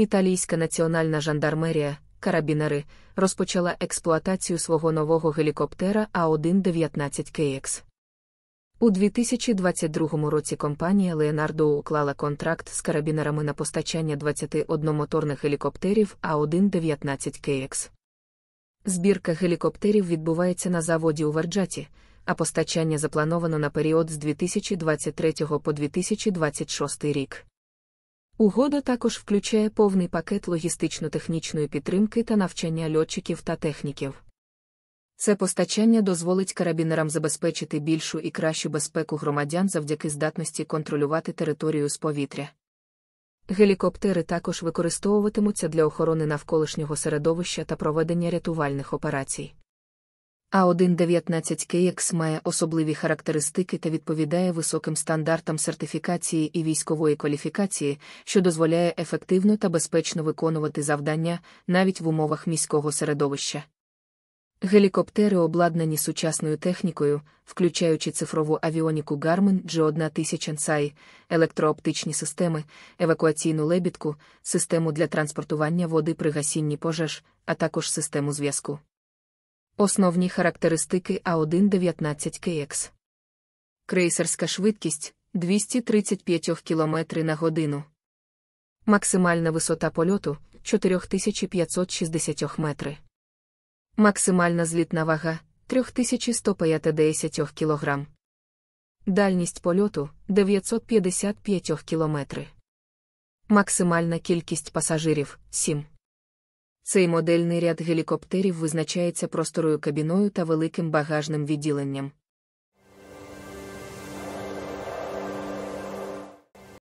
Італійська національна жандармерія, карабінери, розпочала експлуатацію свого нового гелікоптера А1-19KX. У 2022 році компанія Леонардо уклала контракт з карабінерами на постачання 21 моторних гелікоптерів А1-19KX. Збірка гелікоптерів відбувається на заводі у Варджаті, а постачання заплановано на період з 2023 по 2026 рік. Угода також включає повний пакет логістично-технічної підтримки та навчання льотчиків та техніків. Це постачання дозволить карабінерам забезпечити більшу і кращу безпеку громадян завдяки здатності контролювати територію з повітря. Гелікоптери також використовуватимуться для охорони навколишнього середовища та проведення рятувальних операцій. А 1.19KX має особливі характеристики та відповідає високим стандартам сертифікації і військової кваліфікації, що дозволяє ефективно та безпечно виконувати завдання навіть в умовах міського середовища. Гелікоптери обладнані сучасною технікою, включаючи цифрову авіоніку Garmin G1000 Ansai, електрооптичні системи, евакуаційну лебідку, систему для транспортування води при гасінні пожеж, а також систему зв'язку. Основні характеристики А119 КХ. Крейсерська швидкість 235 км на годину. Максимальна висота польоту 4560 метри. Максимальна злітна вага 3150 кг. Дальність польоту 955 км. Максимальна кількість пасажирів 7. Цей модельний ряд гелікоптерів визначається просторою кабіною та великим багажним відділенням.